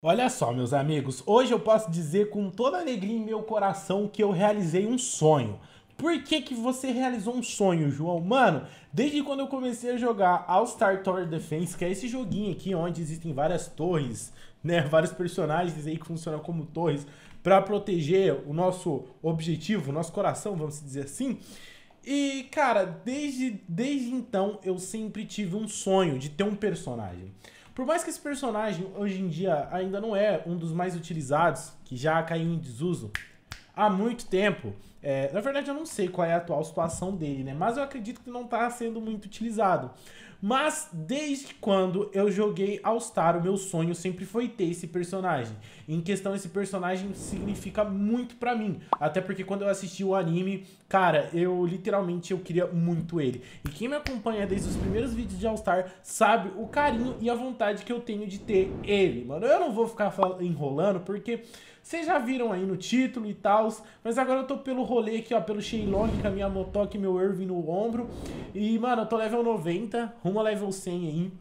Olha só, meus amigos, hoje eu posso dizer com toda a alegria em meu coração que eu realizei um sonho. Por que, que você realizou um sonho, João? Mano, desde quando eu comecei a jogar All Star Tower Defense, que é esse joguinho aqui onde existem várias torres, né, vários personagens aí que funcionam como torres para proteger o nosso objetivo, o nosso coração, vamos dizer assim. E, cara, desde, desde então eu sempre tive um sonho de ter um personagem. Por mais que esse personagem hoje em dia ainda não é um dos mais utilizados, que já caiu em desuso há muito tempo, é, na verdade eu não sei qual é a atual situação dele, né? Mas eu acredito que não está sendo muito utilizado. Mas desde quando eu joguei All Star, o meu sonho sempre foi ter esse personagem. Em questão, esse personagem significa muito para mim. Até porque quando eu assisti o anime, cara, eu literalmente eu queria muito ele. E quem me acompanha desde os primeiros vídeos de All Star sabe o carinho e a vontade que eu tenho de ter ele, mano. Eu não vou ficar enrolando porque vocês já viram aí no título e tal, mas agora eu tô pelo rolê aqui, ó, pelo Shenlong com a minha motoque e meu Irving no ombro. E, mano, eu tô level 90, rumo a level 100 aí.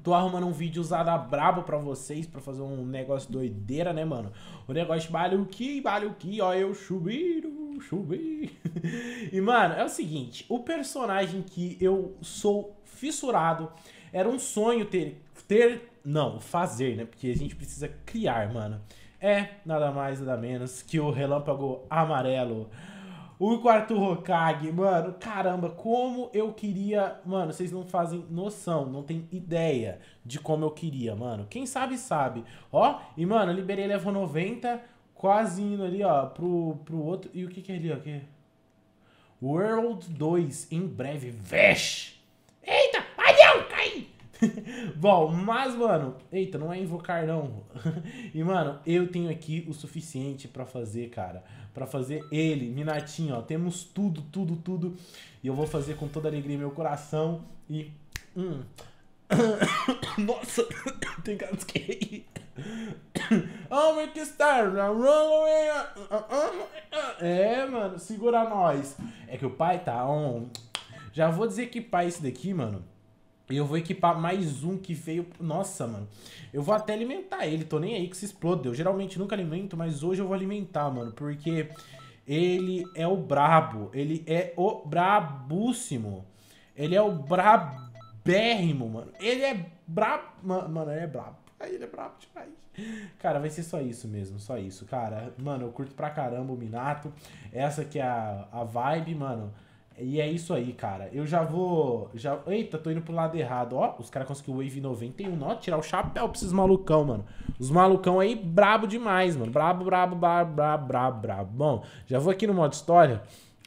Tô arrumando um vídeo usado brabo pra vocês, pra fazer um negócio doideira, né, mano? O negócio vale o que, vale o que, ó, eu chubiro, chubi. e, mano, é o seguinte, o personagem que eu sou fissurado, era um sonho ter, ter, não, fazer, né? Porque a gente precisa criar, mano é nada mais nada menos que o Relâmpago Amarelo. O quarto Hokage, mano, caramba, como eu queria. Mano, vocês não fazem noção, não tem ideia de como eu queria, mano. Quem sabe, sabe. Ó, e mano, eu liberei level 90, quase indo ali, ó, pro, pro outro. E o que que é ali, ó? Que... World 2, em breve. Vesh! Eita! Bom, mas, mano, eita, não é invocar, não. e, mano, eu tenho aqui o suficiente pra fazer, cara. Pra fazer ele, Minatinho, ó. Temos tudo, tudo, tudo. E eu vou fazer com toda alegria meu coração. E. Hum. Nossa, tem gatos que é Oh, Rick Star, run É, mano, segura nós. É que o pai tá on. Já vou dizer que pai é esse daqui, mano. E eu vou equipar mais um que veio. Nossa, mano. Eu vou até alimentar ele, tô nem aí que se explode. Eu geralmente nunca alimento, mas hoje eu vou alimentar, mano. Porque ele é o brabo. Ele é o brabússimo. Ele é o brabérrimo, mano. Ele é brabo. Mano, ele é brabo. Ele é brabo demais. Cara, vai ser só isso mesmo, só isso. Cara, mano, eu curto pra caramba o Minato. Essa que é a, a vibe, mano. E é isso aí, cara. Eu já vou. Já... Eita, tô indo pro lado errado. Ó, os caras conseguiram Wave 91. Ó, tirar o chapéu pra esses malucão, mano. Os malucão aí, brabo demais, mano. Brabo, brabo, brabo, brabo, brabo, brabo. Bom, já vou aqui no modo história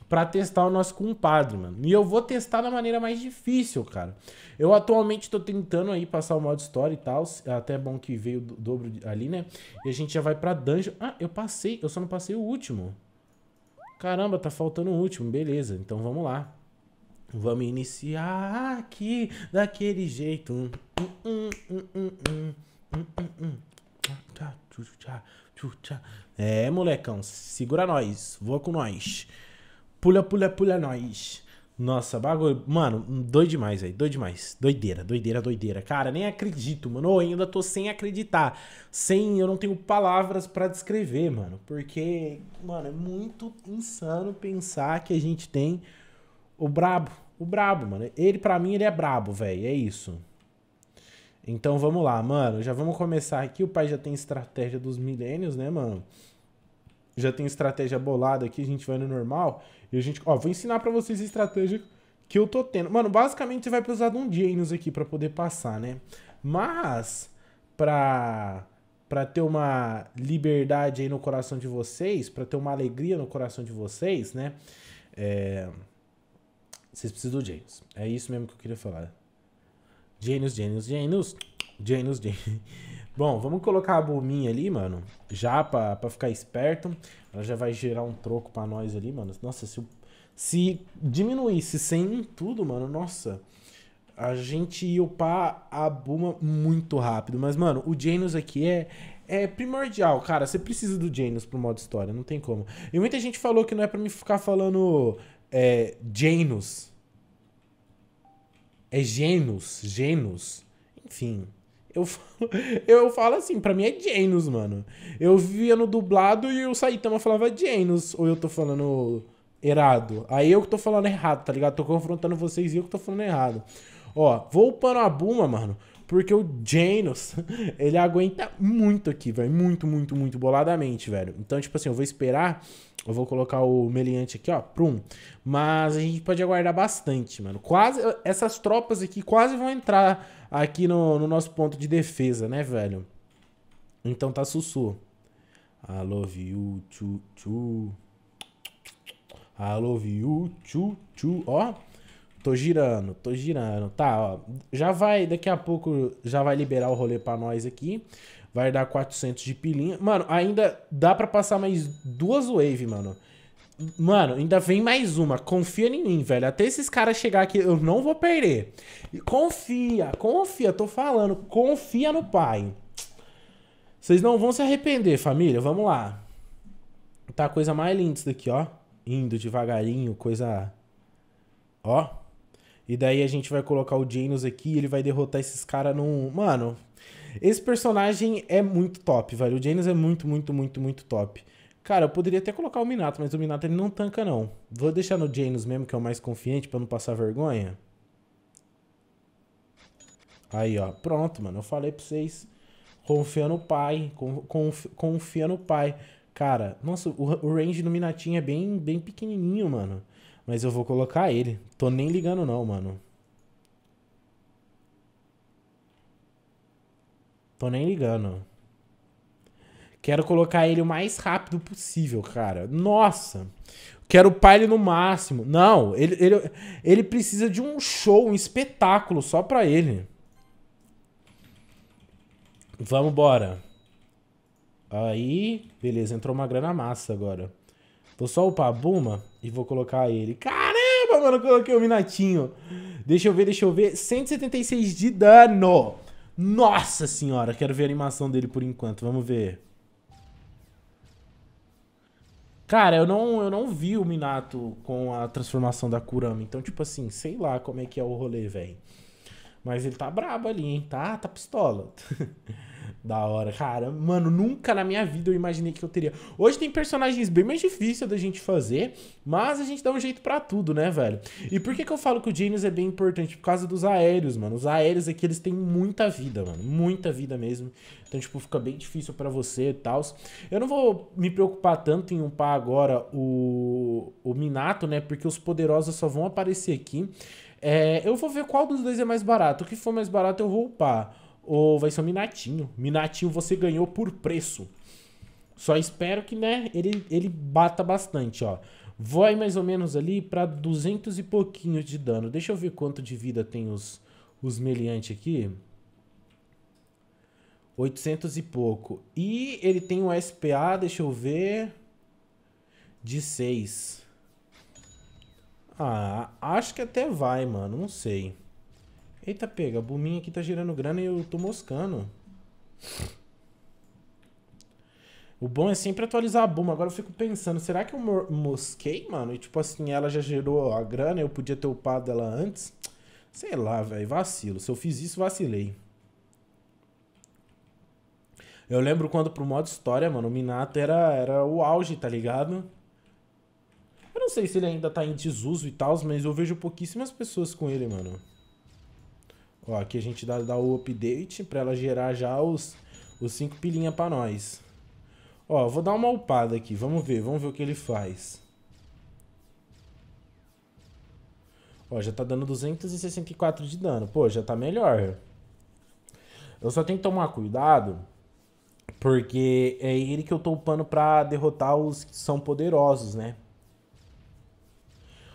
para testar o nosso compadre, mano. E eu vou testar da maneira mais difícil, cara. Eu atualmente tô tentando aí passar o modo história e tal. Até é bom que veio o dobro ali, né? E a gente já vai pra dungeon. Ah, eu passei. Eu só não passei o último. Caramba, tá faltando o último. Beleza, então vamos lá. Vamos iniciar aqui daquele jeito. É, molecão, segura nós. Voa com nós. Pula, pula, pula nós. Nossa, bagulho. Mano, doido demais, velho. Doido demais. Doideira, doideira, doideira. Cara, nem acredito, mano. Eu ainda tô sem acreditar. Sem. Eu não tenho palavras para descrever, mano. Porque, mano, é muito insano pensar que a gente tem o brabo. O brabo, mano. Ele, para mim, ele é brabo, velho. É isso. Então vamos lá, mano. Já vamos começar aqui. O pai já tem estratégia dos milênios, né, mano? Já tem estratégia bolada aqui. A gente vai no normal. E a gente, ó, vou ensinar para vocês a estratégia que eu tô tendo. Mano, basicamente você vai precisar de um dia aqui para poder passar, né? Mas pra para ter uma liberdade aí no coração de vocês, para ter uma alegria no coração de vocês, né? É... Vocês precisam do James. É isso mesmo que eu queria falar. Genius, genius, genius. Genius, genius. Bom, vamos colocar a bombinha ali, mano. Já pra, pra ficar esperto. Ela já vai gerar um troco pra nós ali, mano. Nossa, se, se diminuísse sem tudo, mano, nossa. A gente ia upar a Buma muito rápido. Mas, mano, o Janus aqui é, é primordial, cara. Você precisa do Janus pro modo história, não tem como. E muita gente falou que não é pra me ficar falando é, Janus. É Genus, Genus. Enfim, eu falo, eu falo assim, pra mim é Janus, mano. Eu via no dublado e o Saitama falava Janus, ou eu tô falando errado. Aí eu que tô falando errado, tá ligado? Tô confrontando vocês e eu que tô falando errado. Ó, vou upando a Buma, mano. Porque o Janus, ele aguenta muito aqui, velho. Muito, muito, muito boladamente, velho. Então, tipo assim, eu vou esperar. Eu vou colocar o meliante aqui, ó. Prum. Mas a gente pode aguardar bastante, mano. Quase. Essas tropas aqui quase vão entrar aqui no, no nosso ponto de defesa, né, velho? Então tá sussu. I love you, Chu tchu. I love you, tchu, tchu. Ó. Tô girando, tô girando. Tá, ó. Já vai, daqui a pouco, já vai liberar o rolê pra nós aqui. Vai dar 400 de pilinha. Mano, ainda dá pra passar mais duas wave, mano. Mano, ainda vem mais uma. Confia em mim, velho. Até esses caras chegar aqui, eu não vou perder. Confia, confia, tô falando. Confia no pai. Vocês não vão se arrepender, família. Vamos lá. Tá a coisa mais linda isso daqui, ó. Indo devagarinho, coisa... Ó. E daí a gente vai colocar o Janus aqui e ele vai derrotar esses caras num. Mano, esse personagem é muito top, velho. O Janus é muito, muito, muito, muito top. Cara, eu poderia até colocar o Minato, mas o Minato ele não tanca, não. Vou deixar no Janus mesmo, que é o mais confiante, pra não passar vergonha. Aí, ó. Pronto, mano. Eu falei pra vocês. Confia no pai. Conf, confia no pai. Cara, nossa, o, o range do Minatinho é bem, bem pequenininho, mano. Mas eu vou colocar ele. Tô nem ligando não, mano. Tô nem ligando. Quero colocar ele o mais rápido possível, cara. Nossa! Quero upar ele no máximo. Não, ele, ele, ele precisa de um show, um espetáculo só pra ele. Vamos embora. Aí, beleza, entrou uma grana massa agora. Vou só upar a Buma e vou colocar ele. Caramba, mano, coloquei o Minatinho. Deixa eu ver, deixa eu ver. 176 de dano. Nossa senhora, quero ver a animação dele por enquanto. Vamos ver. Cara, eu não, eu não vi o Minato com a transformação da Kurama. Então, tipo assim, sei lá como é que é o rolê, velho. Mas ele tá brabo ali, hein? Tá, tá pistola. Da hora, cara. Mano, nunca na minha vida eu imaginei que eu teria. Hoje tem personagens bem mais difíceis da gente fazer, mas a gente dá um jeito para tudo, né, velho? E por que, que eu falo que o Janus é bem importante? Por causa dos aéreos, mano. Os aéreos aqui, eles têm muita vida, mano. Muita vida mesmo. Então, tipo, fica bem difícil para você e tal. Eu não vou me preocupar tanto em upar agora o, o Minato, né? Porque os poderosos só vão aparecer aqui. É, eu vou ver qual dos dois é mais barato. O que for mais barato eu vou upar ou vai ser o Minatinho. Minatinho você ganhou por preço. Só espero que, né, ele, ele bata bastante, ó. Vai mais ou menos ali para 200 e pouquinho de dano. Deixa eu ver quanto de vida tem os, os meliantes aqui. 800 e pouco. E ele tem um SPA, deixa eu ver, de 6. Ah, acho que até vai, mano, não sei. Eita, pega, a buminha aqui tá gerando grana e eu tô moscando. O bom é sempre atualizar a Buma. Agora eu fico pensando, será que eu mosquei, mano? E tipo assim, ela já gerou a grana, eu podia ter upado ela antes? Sei lá, velho, vacilo. Se eu fiz isso, vacilei. Eu lembro quando pro modo história, mano, o Minato era, era o auge, tá ligado? Eu não sei se ele ainda tá em desuso e tal, mas eu vejo pouquíssimas pessoas com ele, mano. Ó, aqui a gente dá, dá o update para ela gerar já os, os cinco pilinhas para nós. Ó, vou dar uma upada aqui, vamos ver, vamos ver o que ele faz. Ó, já tá dando 264 de dano. Pô, já tá melhor. Eu só tenho que tomar cuidado, porque é ele que eu tô upando pra derrotar os que são poderosos, né?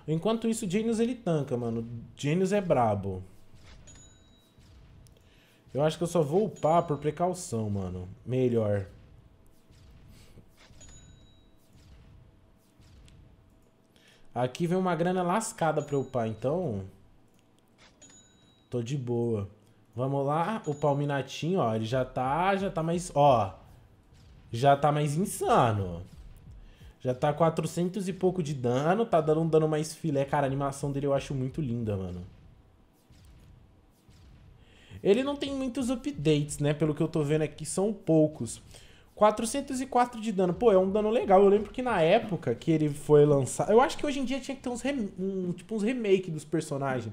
Enquanto isso, Genius ele tanca, mano. Genius é brabo. Eu acho que eu só vou upar por precaução, mano. Melhor. Aqui vem uma grana lascada pra eu upar, então... Tô de boa. Vamos lá, o Palminatinho, ó, ele já tá, já tá mais, ó, já tá mais insano. Já tá 400 e pouco de dano, tá dando um dano mais filé. Cara, a animação dele eu acho muito linda, mano. Ele não tem muitos updates, né? Pelo que eu tô vendo aqui, são poucos. 404 de dano. Pô, é um dano legal. Eu lembro que na época que ele foi lançado... Eu acho que hoje em dia tinha que ter uns, um, tipo, uns remake dos personagens.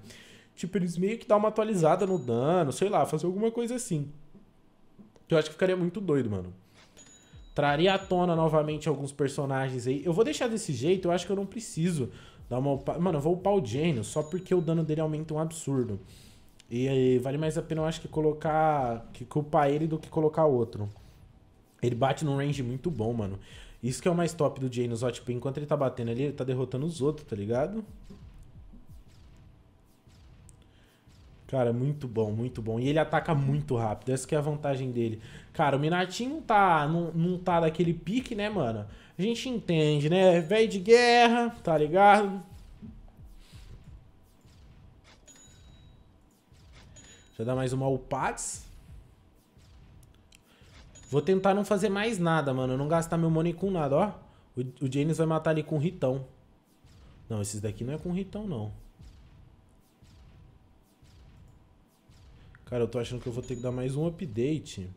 Tipo, eles meio que dão uma atualizada no dano, sei lá, fazer alguma coisa assim. Eu acho que ficaria muito doido, mano. Traria à tona novamente alguns personagens aí. Eu vou deixar desse jeito, eu acho que eu não preciso dar uma upa... Mano, eu vou upar o Gênio só porque o dano dele aumenta um absurdo. E, vale mais a pena, eu acho, que colocar. Que culpar ele do que colocar outro. Ele bate num range muito bom, mano. Isso que é o mais top do Jay ó. Tipo, enquanto ele tá batendo ali, ele tá derrotando os outros, tá ligado? Cara, muito bom, muito bom. E ele ataca muito rápido, essa que é a vantagem dele. Cara, o Minatinho não tá, não, não tá daquele pique, né, mano? A gente entende, né? Velho de guerra, tá ligado? Deixa dar mais uma upades. Vou tentar não fazer mais nada, mano. Não gastar meu money com nada, ó. O, James vai matar ali com o Ritão. Não, esses daqui não é com o Ritão, não. Cara, eu tô achando que eu vou ter que dar mais um update.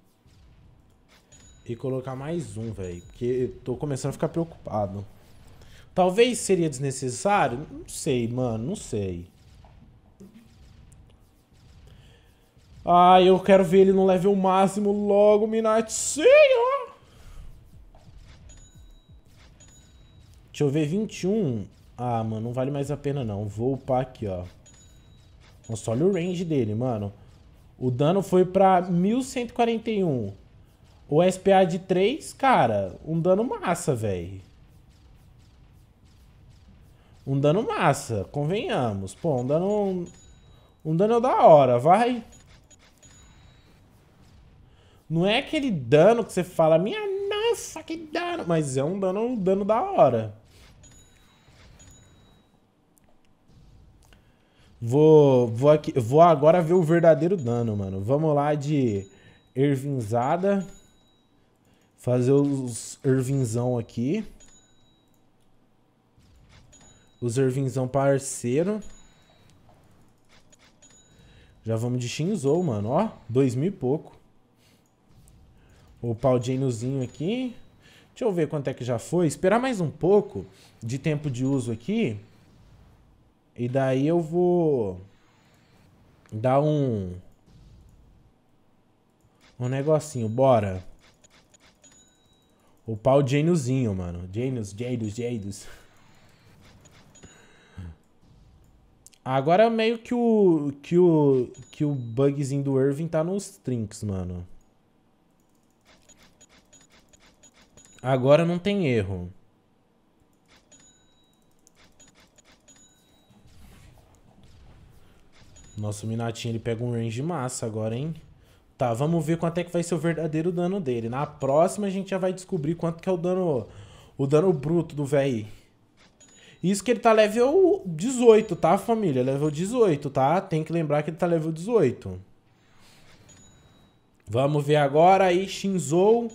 E colocar mais um, velho. Porque tô começando a ficar preocupado. Talvez seria desnecessário? Não sei, mano. Não sei. Ah, eu quero ver ele no level máximo logo, ó! Deixa eu ver, 21. Ah, mano, não vale mais a pena não. Vou upar aqui, ó. Nossa, olha o range dele, mano. O dano foi pra 1141. O SPA de 3, cara, um dano massa, velho. Um dano massa, convenhamos. Pô, um dano... Um dano da hora, vai. Não é aquele dano que você fala, minha nossa, que dano. Mas é um dano, um dano da hora. Vou, vou, aqui, vou agora ver o verdadeiro dano, mano. Vamos lá de ervinzada. Fazer os ervinzão aqui. Os ervinzão parceiro. Já vamos de Shinzou, mano. Ó, dois mil e pouco o paudinozinho aqui. Deixa eu ver quanto é que já foi. Esperar mais um pouco de tempo de uso aqui. E daí eu vou dar um um negocinho, bora. O pau Janiozinho, mano. Genius, Jadus, Jadus. Agora meio que o que o que o bugzinho do Irving tá nos trinks, mano. Agora não tem erro. Nosso Minatinho, ele pega um range massa agora, hein? Tá, vamos ver quanto é que vai ser o verdadeiro dano dele. Na próxima a gente já vai descobrir quanto que é o dano... O dano bruto do véi. Isso que ele tá level 18, tá, família? Level 18, tá? Tem que lembrar que ele tá level 18. Vamos ver agora aí, Shinzou...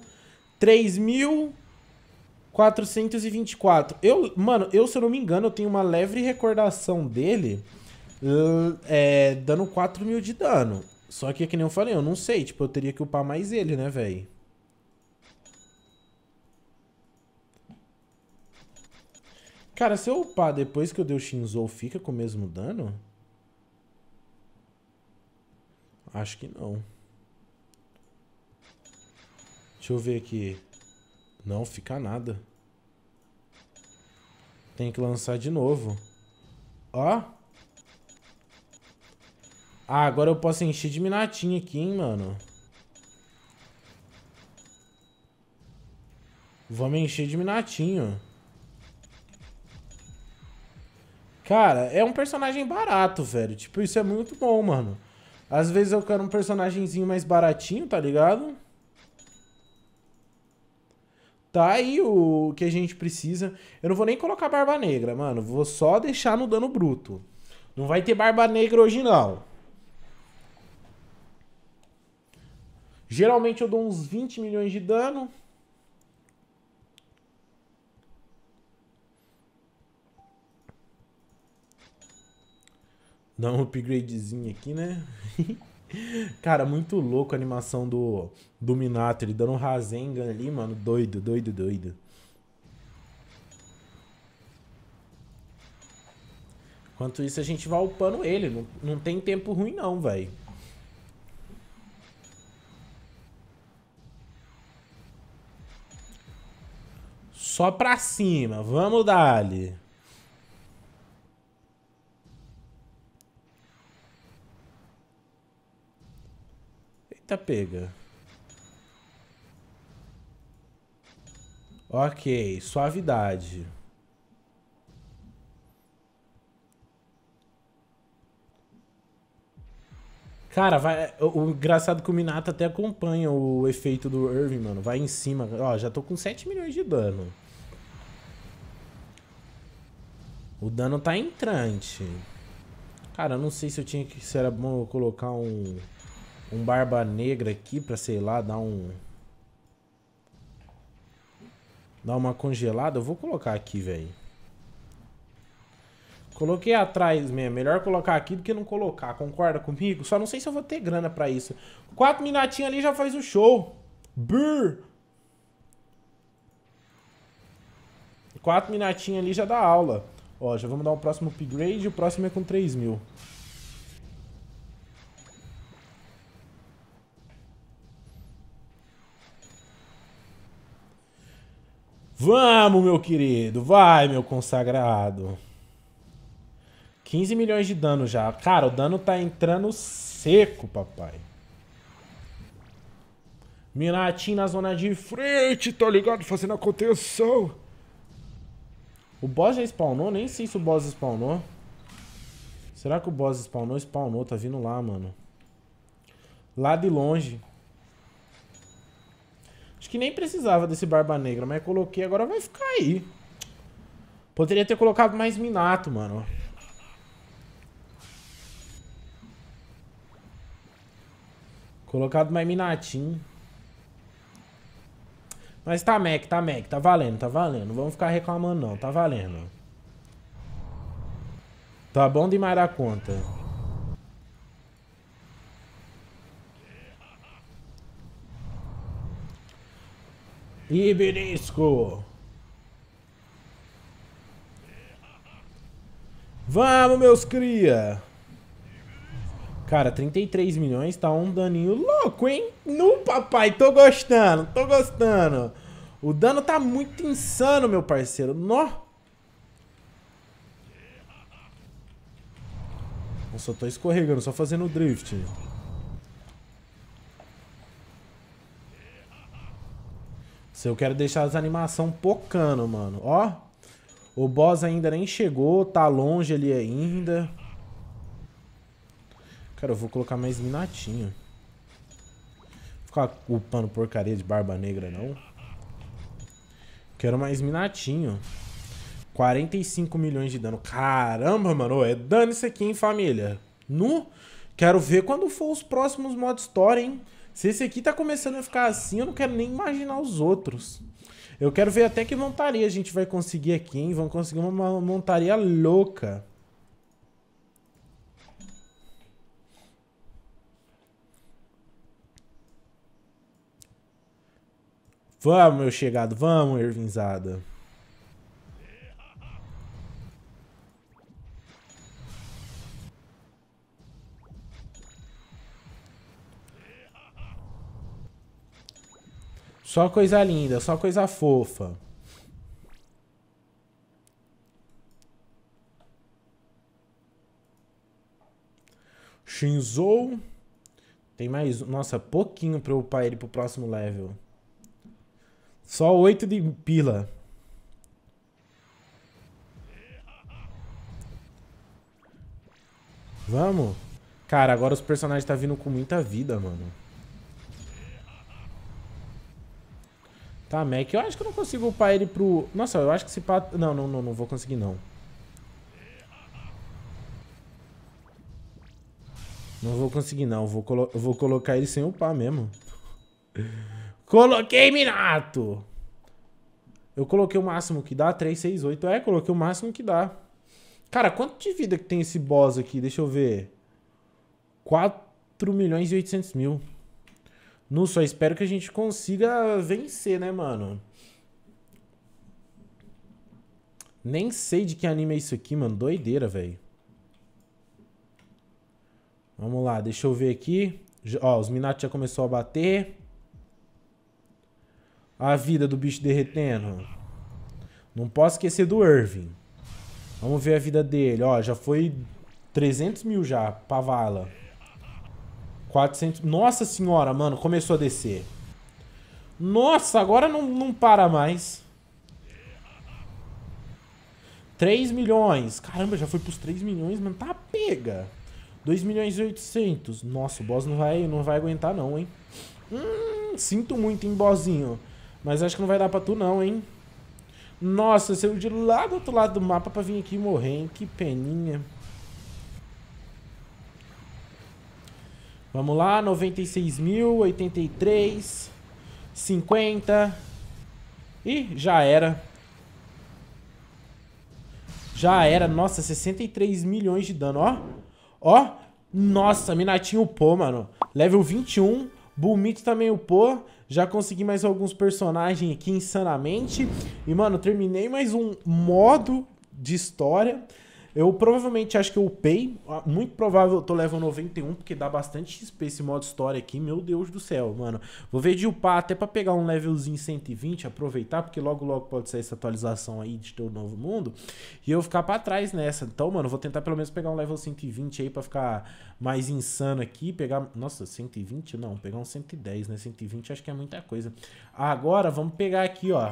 3.424. Eu, mano, eu, se eu não me engano, eu tenho uma leve recordação dele é, dando 4 mil de dano. Só que, que nem eu falei, eu não sei. Tipo, eu teria que upar mais ele, né, velho? Cara, se eu upar depois que eu dei o Shinzou, fica com o mesmo dano? Acho que não. Deixa eu ver aqui. Não, fica nada. Tem que lançar de novo. Ó. Ah, agora eu posso encher de minatinha aqui, hein, mano. Vamos encher de minatinho. Cara, é um personagem barato, velho. Tipo, isso é muito bom, mano. Às vezes eu quero um personagemzinho mais baratinho, tá ligado? Tá aí o que a gente precisa. Eu não vou nem colocar barba negra, mano. Vou só deixar no dano bruto. Não vai ter barba negra hoje, não. Geralmente eu dou uns 20 milhões de dano. Dá um upgradezinho aqui, né? Cara, muito louco a animação do, do Minato. Ele dando um Rasengan ali, mano. Doido, doido, doido. Enquanto isso, a gente vai upando ele. Não, não tem tempo ruim, não, velho. Só pra cima. Vamos, Dali. Eita, pega. Ok, suavidade. Cara, vai, o, o engraçado é que o Minato até acompanha o efeito do Irving, mano. Vai em cima. Ó, já tô com 7 milhões de dano. O dano tá entrante. Cara, eu não sei se eu tinha que... Se era bom eu colocar um um barba negra aqui pra, sei lá, dar um... Dar uma congelada. Eu vou colocar aqui, velho. Coloquei atrás mesmo. Melhor colocar aqui do que não colocar. Concorda comigo? Só não sei se eu vou ter grana pra isso. Quatro minutinhos ali já faz o show. Brrr. Quatro minutinhos ali já dá aula. Ó, já vamos dar o um próximo upgrade. O próximo é com 3 mil. Vamos, meu querido. Vai, meu consagrado. 15 milhões de dano já. Cara, o dano tá entrando seco, papai. Minatin na zona de frente, tá ligado? Fazendo a contenção. O boss já spawnou? Nem sei se o boss spawnou. Será que o boss spawnou? Spawnou, tá vindo lá, mano. Lá de longe. Acho que nem precisava desse Barba Negra, mas coloquei, agora vai ficar aí. Poderia ter colocado mais Minato, mano. Colocado mais Minatinho. Mas tá Mac, tá Mac, tá valendo, tá valendo. Não vamos ficar reclamando não, tá valendo. Tá bom demais a conta. Ibirisco. Vamos, meus cria. Cara, 33 milhões tá um daninho louco, hein? No papai, tô gostando, tô gostando. O dano tá muito insano, meu parceiro. Nó. Eu só tô escorregando, só fazendo drift. eu quero deixar as animações pocando, mano. Ó, o boss ainda nem chegou, tá longe ali ainda. Cara, eu vou colocar mais minatinho. Ficar culpando porcaria de barba negra, não. Quero mais minatinho. 45 milhões de dano. Caramba, mano. É dano isso aqui, hein, família. Nu. Quero ver quando for os próximos mods story. hein. Se esse aqui tá começando a ficar assim, eu não quero nem imaginar os outros. Eu quero ver até que montaria a gente vai conseguir aqui, hein? Vamos conseguir uma montaria louca. Vamos, meu chegado. Vamos, Ervinzada. Só coisa linda, só coisa fofa. Shinzou. Tem mais... Nossa, pouquinho pra eu upar ele pro próximo level. Só 8 de pila. Vamos. Cara, agora os personagens tá vindo com muita vida, mano. Tá, Mac. Eu acho que eu não consigo upar ele pro... Nossa, eu acho que se pá... Não, não, não, não vou conseguir, não. Não vou conseguir, não. Vou colo... Eu vou colocar ele sem upar mesmo. coloquei, Minato! Eu coloquei o máximo que dá, 3, 6, 8. É, coloquei o máximo que dá. Cara, quanto de vida que tem esse boss aqui? Deixa eu ver. 4 milhões e 800 mil. Não só espero que a gente consiga vencer, né, mano? Nem sei de que anime é isso aqui, mano. Doideira, velho. Vamos lá, deixa eu ver aqui. Ó, os Minato já começou a bater. A vida do bicho derretendo. Não posso esquecer do Irving. Vamos ver a vida dele. Ó, já foi 300 mil já pra vala. 400. Nossa senhora, mano, começou a descer. Nossa, agora não, não para mais. 3 milhões. Caramba, já foi pros 3 milhões, mano. Tá pega. 2 milhões e 800. Nossa, o boss não vai, não vai aguentar não, hein. Hum, sinto muito, hein, bossinho. Mas acho que não vai dar pra tu não, hein. Nossa, saiu de lá do outro lado do mapa pra vir aqui morrer, hein. Que peninha. Vamos lá, 96 mil, 83, 50. Ih, já era. Já era, nossa, 63 milhões de dano, ó. Ó, nossa, Minatinho upou, mano. Level 21, Bulmit também upou. Já consegui mais alguns personagens aqui insanamente. E, mano, terminei mais um modo de história. Eu provavelmente acho que eu upei. Ah, muito provável eu tô level 91, porque dá bastante XP esse modo história aqui. Meu Deus do céu, mano. Vou ver de upar até pra pegar um levelzinho 120, aproveitar, porque logo logo pode ser essa atualização aí de teu novo mundo. E eu ficar pra trás nessa. Então, mano, vou tentar pelo menos pegar um level 120 aí pra ficar mais insano aqui. Pegar. Nossa, 120 não. Pegar um 110, né? 120 acho que é muita coisa. Agora, vamos pegar aqui, ó.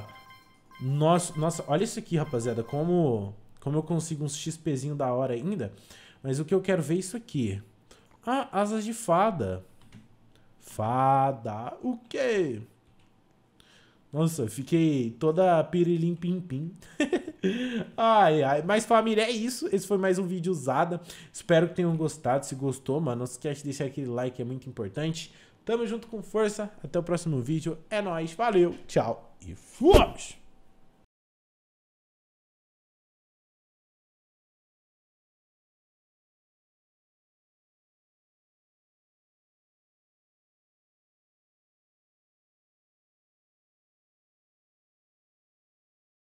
Nossa, nossa, olha isso aqui, rapaziada. Como como eu consigo uns XPzinho da hora ainda. Mas o que eu quero ver é isso aqui. Ah, asas de fada. Fada. O quê? Nossa, fiquei toda pirilim pim pim. ai, ai. Mas família, é isso. Esse foi mais um vídeo usada. Espero que tenham gostado. Se gostou, mano, não se esquece de deixar aquele like, é muito importante. Tamo junto com força. Até o próximo vídeo. É nóis. Valeu, tchau e fomos!